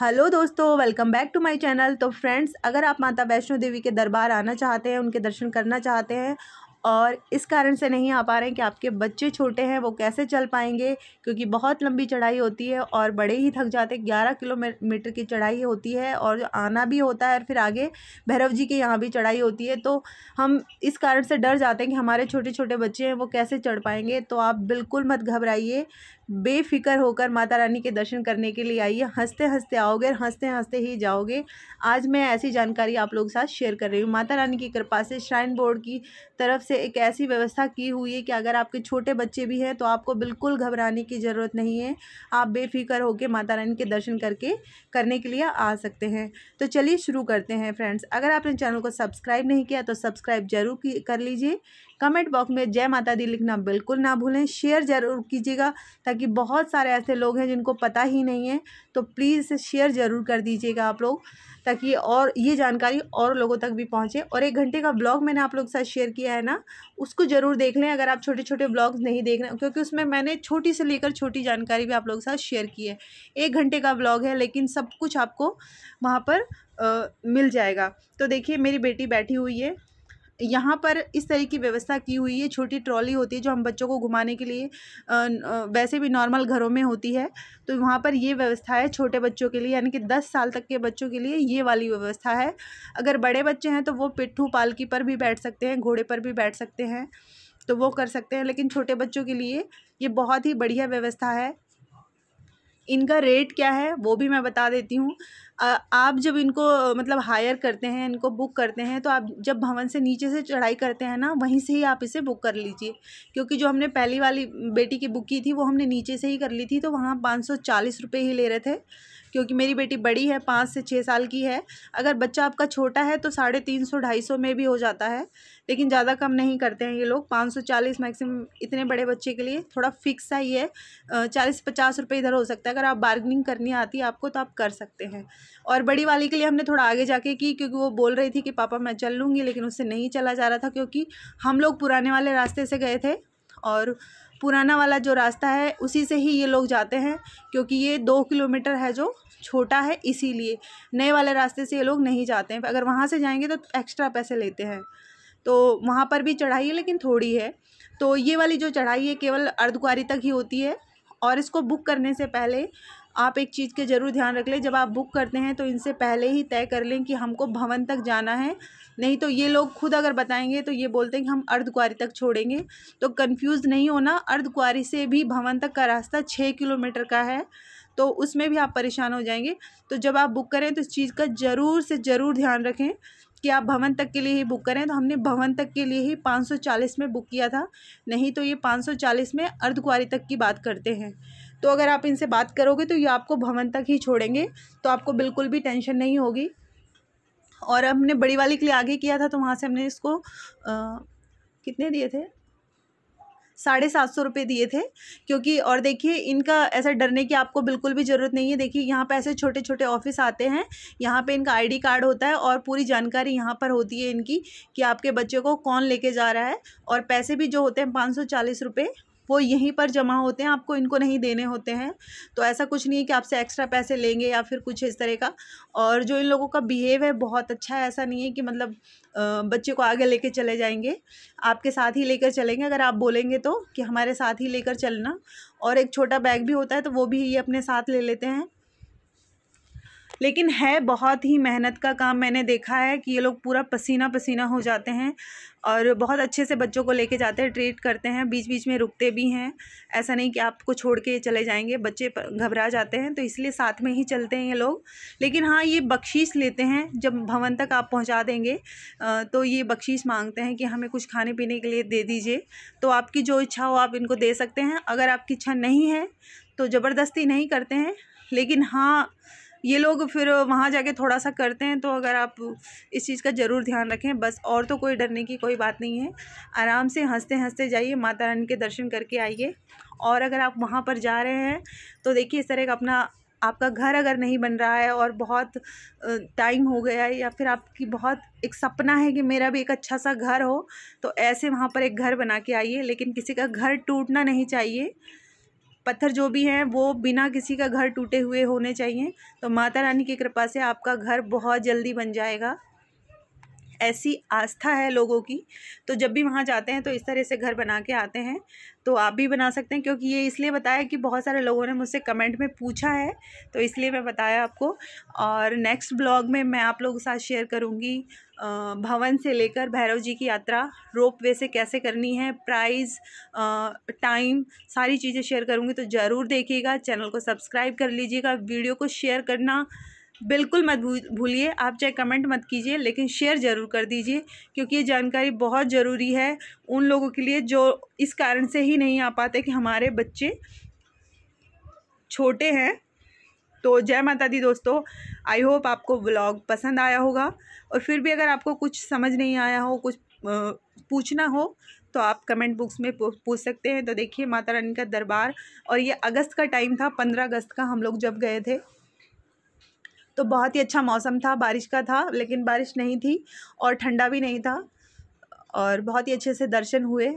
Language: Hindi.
हेलो दोस्तों welcome back to my channel तो फ्रेंड्स अगर आप माता वैष्णो देवी के दरबार आना चाहते हैं उनके दर्शन करना चाहते हैं और इस कारण से नहीं आ पा रहे हैं कि आपके बच्चे छोटे हैं वो कैसे चल पाएंगे क्योंकि बहुत लंबी चढ़ाई होती है और बड़े ही थक जाते हैं ग्यारह किलोमीटर की चढ़ाई होती है और आना भी होता है और फिर आगे भैरव जी के यहाँ भी चढ़ाई होती है तो हम इस कारण से डर जाते हैं कि हमारे छोटे छोटे बच्चे हैं वो कैसे चढ़ पाएंगे तो आप बिल्कुल मत घबराइए बेफिक्र होकर माता रानी के दर्शन करने के लिए आइए हंसते हंसते आओगे और हंसते हंसते ही जाओगे आज मैं ऐसी जानकारी आप लोगों के साथ शेयर कर रही हूँ माता रानी की कृपा से श्राइन बोर्ड की तरफ से एक ऐसी व्यवस्था की हुई है कि अगर आपके छोटे बच्चे भी हैं तो आपको बिल्कुल घबराने की ज़रूरत नहीं है आप बेफिक्र होकर माता रानी के दर्शन करके करने के लिए आ सकते हैं तो चलिए शुरू करते हैं फ्रेंड्स अगर आपने चैनल को सब्सक्राइब नहीं किया तो सब्सक्राइब जरूर कर लीजिए कमेंट बॉक्स में जय माता दी लिखना बिल्कुल ना भूलें शेयर ज़रूर कीजिएगा ताकि बहुत सारे ऐसे लोग हैं जिनको पता ही नहीं है तो प्लीज़ शेयर ज़रूर कर दीजिएगा आप लोग ताकि और ये जानकारी और लोगों तक भी पहुँचे और एक घंटे का ब्लॉग मैंने आप लोग के साथ शेयर किया है ना उसको ज़रूर देख लें अगर आप छोटे छोटे ब्लॉग्स नहीं देख रहे क्योंकि उसमें मैंने छोटी से लेकर छोटी जानकारी भी आप लोगों के साथ शेयर की है एक घंटे का ब्लॉग है लेकिन सब कुछ आपको वहाँ पर आ, मिल जाएगा तो देखिए मेरी बेटी बैठी हुई है यहाँ पर इस तरह की व्यवस्था की हुई है छोटी ट्रॉली होती है जो हम बच्चों को घुमाने के लिए वैसे भी नॉर्मल घरों में होती है तो वहाँ पर ये व्यवस्था है छोटे बच्चों के लिए यानी कि दस साल तक के बच्चों के लिए ये वाली व्यवस्था है अगर बड़े बच्चे हैं तो वो पिट्ठू पालकी पर भी बैठ सकते हैं घोड़े पर भी बैठ सकते हैं तो वो कर सकते हैं लेकिन छोटे बच्चों के लिए ये बहुत ही बढ़िया व्यवस्था है इनका रेट क्या है वो भी मैं बता देती हूँ आप जब इनको मतलब हायर करते हैं इनको बुक करते हैं तो आप जब भवन से नीचे से चढ़ाई करते हैं ना वहीं से ही आप इसे बुक कर लीजिए क्योंकि जो हमने पहली वाली बेटी की बुक की थी वो हमने नीचे से ही कर ली थी तो वहाँ पाँच सौ चालीस रुपये ही ले रहे थे क्योंकि मेरी बेटी बड़ी है पाँच से छः साल की है अगर बच्चा आपका छोटा है तो साढ़े तीन सौ ढाई सौ में भी हो जाता है लेकिन ज़्यादा कम नहीं करते हैं ये लोग पाँच सौ चालीस मैक्सिमम इतने बड़े बच्चे के लिए थोड़ा फिक्स है ही है चालीस पचास रुपये इधर हो सकता है अगर आप बार्गनिंग करनी आती है आपको तो आप कर सकते हैं और बड़ी वाली के लिए हमने थोड़ा आगे जाके की क्योंकि वो बोल रही थी कि पापा मैं चल लूँगी लेकिन उससे नहीं चला जा रहा था क्योंकि हम लोग पुराने वाले रास्ते से गए थे और पुराना वाला जो रास्ता है उसी से ही ये लोग जाते हैं क्योंकि ये दो किलोमीटर है जो छोटा है इसीलिए नए वाले रास्ते से ये लोग नहीं जाते हैं अगर वहाँ से जाएंगे तो एक्स्ट्रा पैसे लेते हैं तो वहाँ पर भी चढ़ाई है लेकिन थोड़ी है तो ये वाली जो चढ़ाई है केवल अर्धकुआरी तक ही होती है और इसको बुक करने से पहले आप एक चीज़ के ज़रूर ध्यान रख लें जब आप बुक करते हैं तो इनसे पहले ही तय कर लें कि हमको भवन तक जाना है नहीं तो ये लोग खुद अगर बताएंगे तो ये बोलते हैं कि हम अर्धकुआरी तक छोड़ेंगे तो कंफ्यूज नहीं होना अर्धकुआरी से भी भवन तक का रास्ता छः किलोमीटर का है तो उसमें भी आप परेशान हो जाएंगे तो जब आप बुक करें तो इस चीज़ का ज़रूर से ज़रूर ध्यान रखें कि आप भवन तक के लिए ही बुक करें तो हमने भवन तक के लिए ही 540 में बुक किया था नहीं तो ये 540 में अर्धकुआरी तक की बात करते हैं तो अगर आप इनसे बात करोगे तो ये आपको भवन तक ही छोड़ेंगे तो आपको बिल्कुल भी टेंशन नहीं होगी और हमने बड़ी वाली के लिए आगे किया था तो वहाँ से हमने इसको आ, कितने दिए थे साढ़े सात सौ रुपये दिए थे क्योंकि और देखिए इनका ऐसा डरने की आपको बिल्कुल भी ज़रूरत नहीं है देखिए यहाँ पर ऐसे छोटे छोटे ऑफिस आते हैं यहाँ पर इनका आईडी कार्ड होता है और पूरी जानकारी यहाँ पर होती है इनकी कि आपके बच्चे को कौन लेके जा रहा है और पैसे भी जो होते हैं पाँच सौ चालीस रुपये वो यहीं पर जमा होते हैं आपको इनको नहीं देने होते हैं तो ऐसा कुछ नहीं है कि आपसे एक्स्ट्रा पैसे लेंगे या फिर कुछ इस तरह का और जो इन लोगों का बिहेव है बहुत अच्छा है ऐसा नहीं है कि मतलब बच्चे को आगे लेके चले जाएंगे आपके साथ ही लेकर चलेंगे अगर आप बोलेंगे तो कि हमारे साथ ही लेकर चलना और एक छोटा बैग भी होता है तो वो भी ये अपने साथ ले लेते हैं लेकिन है बहुत ही मेहनत का काम मैंने देखा है कि ये लोग पूरा पसीना पसीना हो जाते हैं और बहुत अच्छे से बच्चों को लेके जाते हैं ट्रीट करते हैं बीच बीच में रुकते भी हैं ऐसा नहीं कि आपको छोड़ के चले जाएंगे बच्चे घबरा जाते हैं तो इसलिए साथ में ही चलते हैं ये लोग लेकिन हाँ ये बख्शीश लेते हैं जब भवन तक आप पहुँचा देंगे तो ये बख्शीश मांगते हैं कि हमें कुछ खाने पीने के लिए दे दीजिए तो आपकी जो इच्छा हो आप इनको दे सकते हैं अगर आपकी इच्छा नहीं है तो ज़बरदस्ती नहीं करते हैं लेकिन हाँ ये लोग फिर वहाँ जाके थोड़ा सा करते हैं तो अगर आप इस चीज़ का ज़रूर ध्यान रखें बस और तो कोई डरने की कोई बात नहीं है आराम से हंसते हंसते जाइए माता रानी के दर्शन करके आइए और अगर आप वहाँ पर जा रहे हैं तो देखिए इस तरह का अपना आपका घर अगर नहीं बन रहा है और बहुत टाइम हो गया है या फिर आपकी बहुत एक सपना है कि मेरा भी एक अच्छा सा घर हो तो ऐसे वहाँ पर एक घर बना के आइए लेकिन किसी का घर टूटना नहीं चाहिए पत्थर जो भी हैं वो बिना किसी का घर टूटे हुए होने चाहिए तो माता रानी की कृपा से आपका घर बहुत जल्दी बन जाएगा ऐसी आस्था है लोगों की तो जब भी वहाँ जाते हैं तो इस तरह से घर बना के आते हैं तो आप भी बना सकते हैं क्योंकि ये इसलिए बताया कि बहुत सारे लोगों ने मुझसे कमेंट में पूछा है तो इसलिए मैं बताया आपको और नेक्स्ट ब्लॉग में मैं आप लोगों के साथ शेयर करूँगी भवन से लेकर भैरव जी की यात्रा रोप वे से कैसे करनी है प्राइस टाइम सारी चीज़ें शेयर करूँगी तो ज़रूर देखिएगा चैनल को सब्सक्राइब कर लीजिएगा वीडियो को शेयर करना बिल्कुल मत भूलिए आप चाहे कमेंट मत कीजिए लेकिन शेयर ज़रूर कर दीजिए क्योंकि ये जानकारी बहुत ज़रूरी है उन लोगों के लिए जो इस कारण से ही नहीं आ पाते कि हमारे बच्चे छोटे हैं तो जय माता दी दोस्तों आई होप आपको ब्लॉग पसंद आया होगा और फिर भी अगर आपको कुछ समझ नहीं आया हो कुछ पूछना हो तो आप कमेंट बुक्स में पूछ सकते हैं तो देखिए माता रानी का दरबार और ये अगस्त का टाइम था पंद्रह अगस्त का हम लोग जब गए थे तो बहुत ही अच्छा मौसम था बारिश का था लेकिन बारिश नहीं थी और ठंडा भी नहीं था और बहुत ही अच्छे से दर्शन हुए